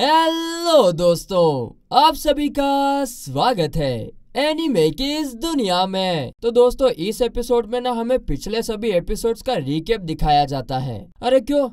Hello दोस्तों आप सभी का स्वागत है एनिमे की इस दुनिया में तो दोस्तों इस एपिसोड में ना हमें पिछले सभी एपिसोड्स का रिकेप दिखाया जाता है अरे क्यों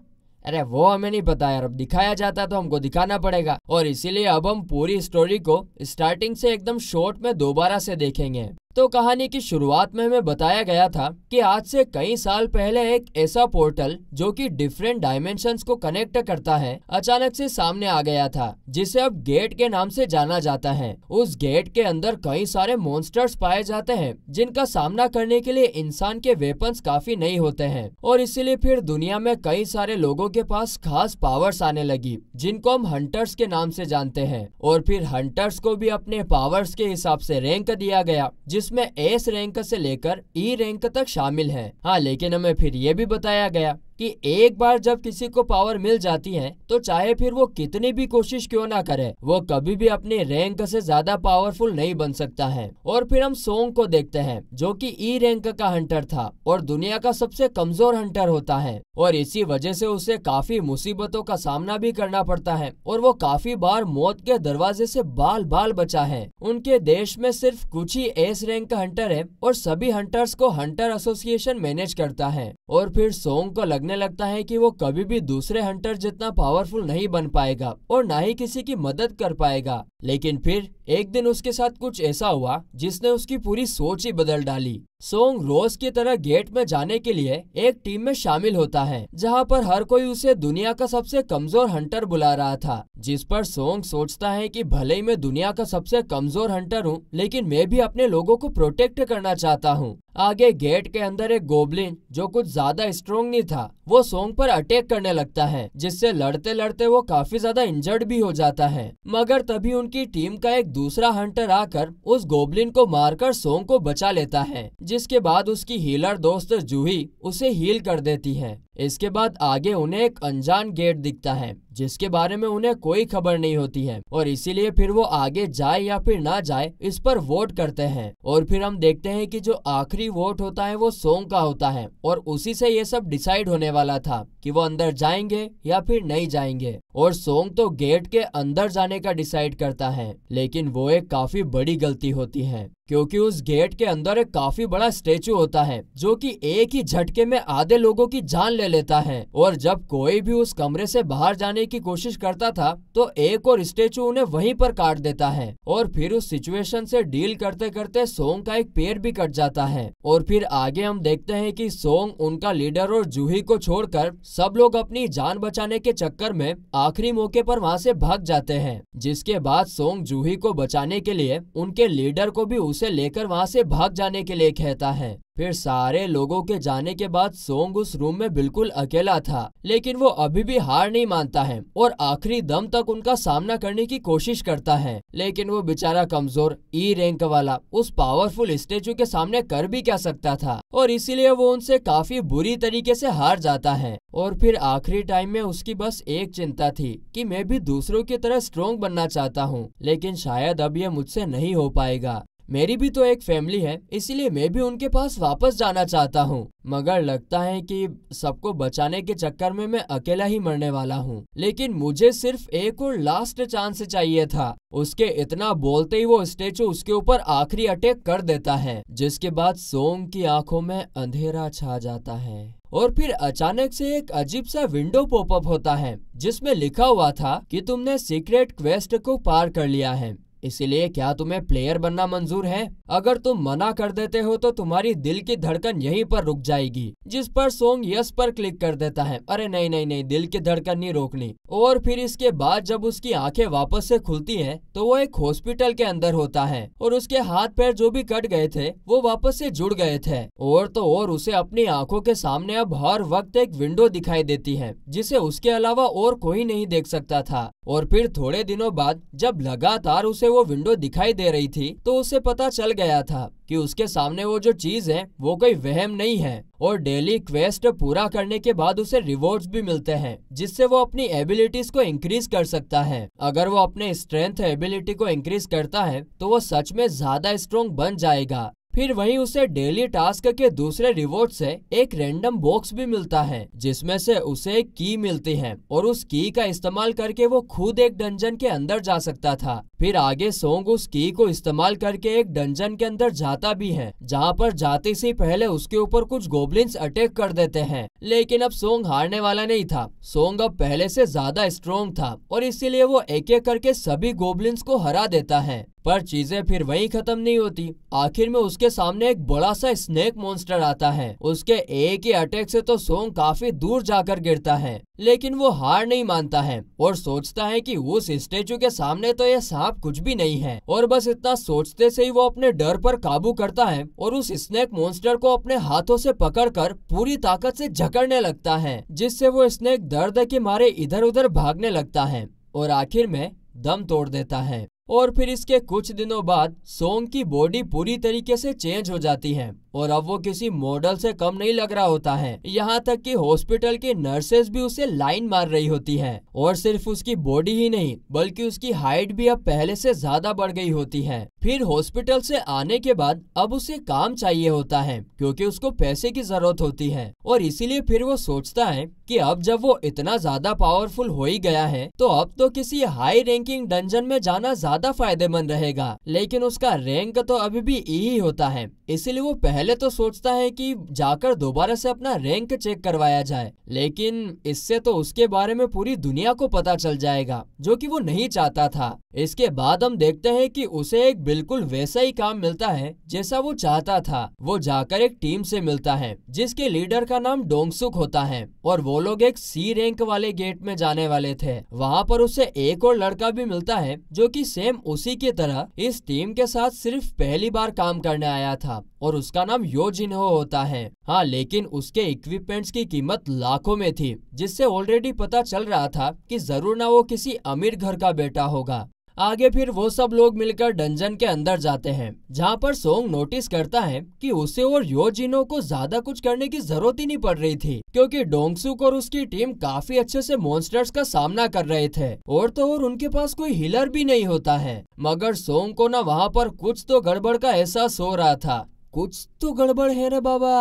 अरे वो हमें नहीं पता यार अब दिखाया जाता तो हमको दिखाना पड़ेगा और इसीलिए अब हम पूरी स्टोरी को स्टार्टिंग से एकदम शॉर्ट में दोबारा से देखेंगे तो कहानी की शुरुआत में हमें बताया गया था कि आज से कई साल पहले एक ऐसा पोर्टल जो कि डिफरेंट डायमेंशन को कनेक्ट करता है अचानक से सामने आ गया था जिसे अब गेट के नाम से जाना जाता है उस गेट के अंदर कई सारे मोन्स्टर्स पाए जाते हैं जिनका सामना करने के लिए इंसान के वेपन्स काफी नहीं होते हैं और इसीलिए फिर दुनिया में कई सारे लोगों के पास खास पावर्स आने लगी जिनको हम हंटर्स के नाम से जानते हैं और फिर हंटर्स को भी अपने पावर्स के हिसाब से रैंक दिया गया जिस जिसमें एस रैंक से लेकर ई e रैंक तक शामिल है हाँ लेकिन हमें फिर ये भी बताया गया कि एक बार जब किसी को पावर मिल जाती है तो चाहे फिर वो कितनी भी कोशिश क्यों ना करे वो कभी भी अपने रैंक से ज्यादा पावरफुल नहीं बन सकता है और फिर हम सोंग को देखते हैं जो कि ई e रैंक का हंटर था और दुनिया का सबसे कमजोर हंटर होता है और इसी वजह से उसे काफी मुसीबतों का सामना भी करना पड़ता है और वो काफी बार मौत के दरवाजे से बाल बाल बचा है उनके देश में सिर्फ कुछ ही एस रैंक का हंटर है और सभी हंटर्स को हंटर एसोसिएशन मैनेज करता है और फिर सोंग को लगने लगने लगता है कि वो कभी भी दूसरे हंटर जितना पावरफुल नहीं बन पाएगा और ना ही किसी की मदद कर पाएगा लेकिन फिर एक दिन उसके साथ कुछ ऐसा हुआ जिसने उसकी पूरी सोच ही बदल डाली सोंग रोज की तरह गेट में जाने के लिए एक टीम में शामिल होता है जहां पर हर कोई उसे दुनिया का सबसे कमजोर हंटर बुला रहा था जिस पर सोंग सोचता है कि भले ही मैं दुनिया का सबसे कमजोर हंटर हूं, लेकिन मैं भी अपने लोगों को प्रोटेक्ट करना चाहता हूं। आगे गेट के अंदर एक गोबलिन जो कुछ ज्यादा स्ट्रोंग नहीं था वो सोंग पर अटैक करने लगता है जिससे लड़ते लड़ते वो काफी ज्यादा इंजर्ड भी हो जाता है मगर तभी उनकी टीम का एक दूसरा हंटर आकर उस गोबलिन को मारकर सोंग को बचा लेता है जिसके बाद उसकी हीलर दोस्त जूही उसे हील कर देती है इसके बाद आगे उन्हें एक अनजान गेट दिखता है जिसके बारे में उन्हें कोई खबर नहीं होती है और इसीलिए फिर वो आगे जाए या फिर ना जाए इस पर वोट करते हैं और फिर हम देखते हैं कि जो आखिरी वोट होता है वो सोंग का होता है और उसी से ये सब डिसाइड होने वाला था कि वो अंदर जाएंगे या फिर नहीं जाएंगे और सोंग तो गेट के अंदर जाने का डिसाइड करता है लेकिन वो एक काफी बड़ी गलती होती है क्योंकि उस गेट के अंदर एक काफी बड़ा स्टेचू होता है जो कि एक ही झटके में आधे लोगों की जान ले लेता है और जब कोई भी उस कमरे से बाहर जाने की कोशिश करता था तो एक और स्टेचू उन्हें वहीं पर काट देता है और फिर उस सिचुएशन से डील करते करते सोंग का एक पेड़ भी कट जाता है और फिर आगे हम देखते हैं कि सोंग उनका लीडर और जूही को छोड़कर सब लोग अपनी जान बचाने के चक्कर में आखिरी मौके पर वहाँ से भाग जाते हैं जिसके बाद सोंग जूही को बचाने के लिए उनके लीडर को भी उसे लेकर वहाँ से भाग जाने के लिए कहता है फिर सारे लोगों के जाने के बाद सोंग उस रूम में बिल्कुल अकेला था लेकिन वो अभी भी हार नहीं मानता है और आखिरी दम तक उनका सामना करने की कोशिश करता है लेकिन वो बेचारा कमजोर ई रैंक वाला उस पावरफुल स्टेचू के सामने कर भी क्या सकता था और इसीलिए वो उनसे काफी बुरी तरीके से हार जाता है और फिर आखिरी टाइम में उसकी बस एक चिंता थी कि मैं भी दूसरों की तरह स्ट्रोंग बनना चाहता हूँ लेकिन शायद अब ये मुझसे नहीं हो पाएगा मेरी भी तो एक फैमिली है इसलिए मैं भी उनके पास वापस जाना चाहता हूँ मगर लगता है कि सबको बचाने के चक्कर में मैं अकेला ही मरने वाला हूँ लेकिन मुझे सिर्फ एक और लास्ट चांस चाहिए था उसके इतना बोलते ही वो स्टेचू उसके ऊपर आखिरी अटैक कर देता है जिसके बाद सोंग की आंखों में अंधेरा छा जाता है और फिर अचानक से एक अजीब सा विंडो पॉपअप होता है जिसमें लिखा हुआ था कि तुमने सीक्रेट क्वेस्ट को पार कर लिया है इसलिए क्या तुम्हें प्लेयर बनना मंजूर है अगर तुम मना कर देते हो तो तुम्हारी दिल की धड़कन यहीं पर रुक जाएगी जिस पर सोंग यस पर क्लिक कर देता है अरे नहीं नहीं नहीं दिल की धड़कन नहीं रोकनी और फिर इसके बाद जब उसकी आंखें वापस से खुलती हैं तो वो एक हॉस्पिटल के अंदर होता है और उसके हाथ पैर जो भी कट गए थे वो वापस से जुड़ गए थे और तो और उसे अपनी आंखों के सामने अब हर वक्त एक विंडो दिखाई देती है जिसे उसके अलावा और कोई नहीं देख सकता था और फिर थोड़े दिनों बाद जब लगातार उसे वो विंडो दिखाई दे रही थी तो उसे पता चल गया था कि उसके सामने वो जो चीज है वो कोई वहम नहीं है और डेली क्वेस्ट पूरा करने के बाद उसे रिवॉर्ड्स भी मिलते हैं जिससे वो अपनी एबिलिटीज को इंक्रीज कर सकता है अगर वो अपने स्ट्रेंथ एबिलिटी को इंक्रीज करता है तो वो सच में ज्यादा स्ट्रोंग बन जाएगा फिर वहीं उसे डेली टास्क के दूसरे रिवॉर्ड से एक रैंडम बॉक्स भी मिलता है जिसमें से उसे एक की मिलती है और उस की का इस्तेमाल करके वो खुद एक डंजन के अंदर जा सकता था फिर आगे सोंग उस की को इस्तेमाल करके एक डंजन के अंदर जाता भी है जहाँ पर जाते से पहले उसके ऊपर कुछ गोबलिन्स अटैक कर देते हैं लेकिन अब सोंग हारने वाला नहीं था सोंग अब पहले से ज्यादा स्ट्रोंग था और इसीलिए वो एक एक करके सभी गोबलिन्स को हरा देता है पर चीजें फिर वहीं खत्म नहीं होती आखिर में उसके सामने एक बड़ा सा स्नेक मॉन्स्टर आता है उसके एक ही अटैक से तो सोंग काफी दूर जाकर गिरता है लेकिन वो हार नहीं मानता है और सोचता है कि उस स्टेचू के सामने तो यह सांप कुछ भी नहीं है और बस इतना सोचते से ही वो अपने डर पर काबू करता है और उस स्नेक मॉन्स्टर को अपने हाथों से पकड़कर पूरी ताकत से झकड़ने लगता है जिससे वो स्नेक दर्द के मारे इधर उधर भागने लगता है और आखिर में दम तोड़ देता है और फिर इसके कुछ दिनों बाद सोंग की बॉडी पूरी तरीके से चेंज हो जाती है और अब वो किसी मॉडल से कम नहीं लग रहा होता है यहाँ तक कि हॉस्पिटल के नर्सेस भी उसे लाइन मार रही होती है और सिर्फ उसकी बॉडी ही नहीं बल्कि उसकी हाइट भी अब पहले से ज्यादा बढ़ गई होती है फिर हॉस्पिटल से आने के बाद अब उसे काम चाहिए होता है क्योंकि उसको पैसे की जरूरत होती है और इसीलिए फिर वो सोचता है कि अब जब वो इतना ज्यादा पावरफुल हो ही गया है तो अब तो किसी हाई रैंकिंग डंजन में जाना ज्यादा फायदेमंद रहेगा लेकिन उसका रैंक तो अभी भी यही e होता है इसलिए वो पहले पहले तो सोचता है कि जाकर दोबारा से अपना रैंक चेक करवाया जाए लेकिन इससे तो उसके बारे में पूरी दुनिया को पता चल जाएगा जो कि वो नहीं चाहता था इसके बाद हम देखते हैं कि उसे एक बिल्कुल वैसा ही काम मिलता है जैसा वो चाहता था वो जाकर एक टीम से मिलता है जिसके लीडर का नाम डोंगसुक होता है और वो लोग एक सी रैंक वाले गेट में जाने वाले थे वहाँ पर उसे एक और लड़का भी मिलता है जो की सेम उसी की तरह इस टीम के साथ सिर्फ पहली बार काम करने आया था और उसका नाम योजिनहो होता है हाँ लेकिन उसके इक्विपमेंट्स की कीमत लाखों में थी जिससे ऑलरेडी पता चल रहा था कि जरूर ना वो किसी अमीर घर का बेटा होगा आगे फिर वो सब लोग मिलकर डंजन के अंदर जाते हैं जहाँ पर सोंग नोटिस करता है कि उसे और योजिनो को ज्यादा कुछ करने की जरूरत ही नहीं पड़ रही थी क्योंकि डोंगसुक और उसकी टीम काफी अच्छे से मॉन्स्टर्स का सामना कर रहे थे और तो और उनके पास कोई हिलर भी नहीं होता है मगर सोंग को ना वहाँ पर कुछ तो गड़बड़ का एहसास हो रहा था कुछ तो गड़बड़ है रे बाबा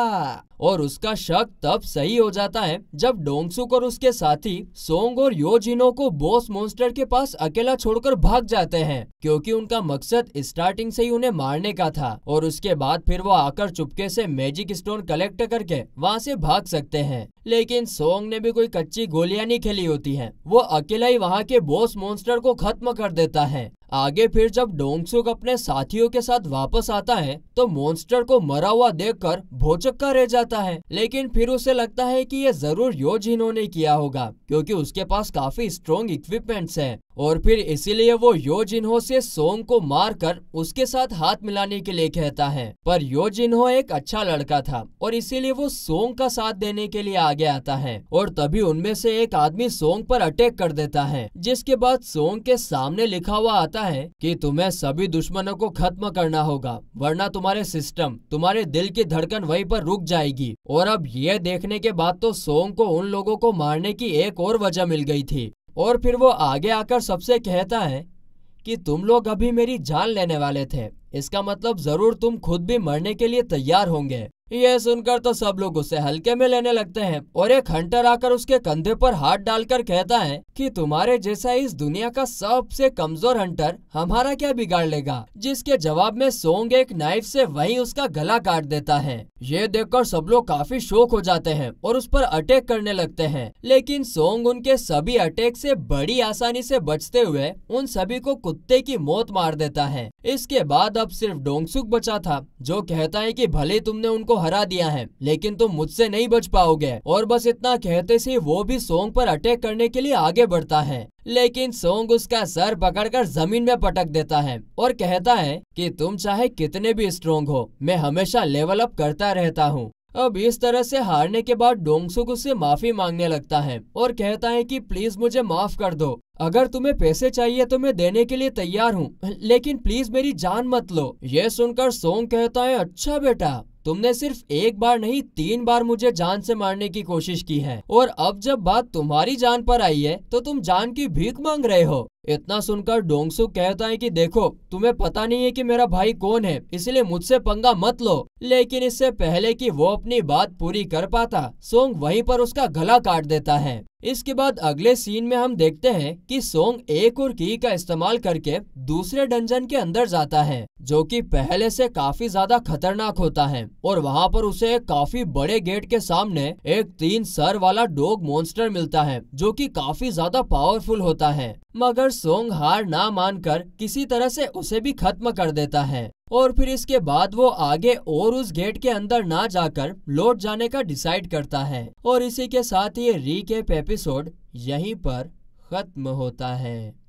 और उसका शक तब सही हो जाता है जब डोंगसुक और उसके साथी सोंग और योजिनो को बॉस मॉन्स्टर के पास अकेला छोड़कर भाग जाते हैं क्योंकि उनका मकसद स्टार्टिंग से ही उन्हें मारने का था और उसके बाद फिर वो आकर चुपके से मैजिक स्टोन कलेक्ट करके वहाँ से भाग सकते हैं लेकिन सोंग ने भी कोई कच्ची गोलियां नहीं खेली होती है वो अकेला ही वहाँ के बॉस मोन्स्टर को खत्म कर देता है आगे फिर जब डोंगसुक अपने साथियों के साथ वापस आता है तो मॉन्स्टर को मरा हुआ देखकर भोचक्का रह जाता है लेकिन फिर उसे लगता है कि ये जरूर योजिनों ने किया होगा क्योंकि उसके पास काफी स्ट्रॉन्ग इक्विपमेंट्स है और फिर इसीलिए वो योजिन्हो से सोंग को मारकर उसके साथ हाथ मिलाने के लिए कहता है पर योजिन्हो एक अच्छा लड़का था और इसीलिए वो सोंग का साथ देने के लिए आगे आता है और तभी उनमें से एक आदमी सोंग पर अटैक कर देता है जिसके बाद सोंग के सामने लिखा हुआ आता है कि तुम्हें सभी दुश्मनों को खत्म करना होगा वरना तुम्हारे सिस्टम तुम्हारे दिल की धड़कन वही पर रुक जाएगी और अब ये देखने के बाद तो सोंग को उन लोगों को मारने की एक और वजह मिल गई थी और फिर वो आगे आकर सबसे कहता है कि तुम लोग अभी मेरी जान लेने वाले थे इसका मतलब ज़रूर तुम खुद भी मरने के लिए तैयार होंगे यह सुनकर तो सब लोग उसे हल्के में लेने लगते हैं और एक हंटर आकर उसके कंधे पर हाथ डालकर कहता है कि तुम्हारे जैसा इस दुनिया का सबसे कमजोर हंटर हमारा क्या बिगाड़ लेगा जिसके जवाब में सोंग एक नाइफ से वहीं उसका गला काट देता है ये देखकर सब लोग काफी शोक हो जाते हैं और उस पर अटैक करने लगते हैं लेकिन सोंग उनके सभी अटैक से बड़ी आसानी से बचते हुए उन सभी को कुत्ते की मौत मार देता है इसके बाद अब सिर्फ डोंगसुक बचा था जो कहता है की भले तुमने उनको हरा दिया है लेकिन तुम मुझसे नहीं बच पाओगे और बस इतना कहते से वो भी सोंग पर अटैक करने के लिए आगे बढ़ता है लेकिन सोंग उसका सर पकड़कर जमीन में पटक देता है और कहता है कि तुम चाहे कितने भी स्ट्रोंग हो मैं हमेशा लेवल अप करता रहता हूँ अब इस तरह से हारने के बाद डोंगसुक उससे माफी मांगने लगता है और कहता है कि प्लीज मुझे माफ कर दो अगर तुम्हें पैसे चाहिए तो मैं देने के लिए तैयार हूँ लेकिन प्लीज मेरी जान मत लो ये सुनकर सोंग कहता है अच्छा बेटा तुमने सिर्फ एक बार नहीं तीन बार मुझे जान से मारने की कोशिश की है और अब जब बात तुम्हारी जान पर आई है तो तुम जान की भीख मांग रहे हो इतना सुनकर डोंगसू कहता है कि देखो तुम्हें पता नहीं है कि मेरा भाई कौन है इसलिए मुझसे पंगा मत लो लेकिन इससे पहले कि वो अपनी बात पूरी कर पाता सोंग वहीं पर उसका गला काट देता है इसके बाद अगले सीन में हम देखते हैं कि सोंग एक और की का इस्तेमाल करके दूसरे डंजन के अंदर जाता है जो कि पहले से काफी ज्यादा खतरनाक होता है और वहाँ पर उसे एक काफी बड़े गेट के सामने एक तीन सर वाला डोग मॉन्स्टर मिलता है जो कि काफी ज्यादा पावरफुल होता है मगर पर सोंग हार ना मानकर किसी तरह से उसे भी खत्म कर देता है और फिर इसके बाद वो आगे और उस गेट के अंदर ना जाकर लौट जाने का डिसाइड करता है और इसी के साथ ये रीकेप एपिसोड यहीं पर खत्म होता है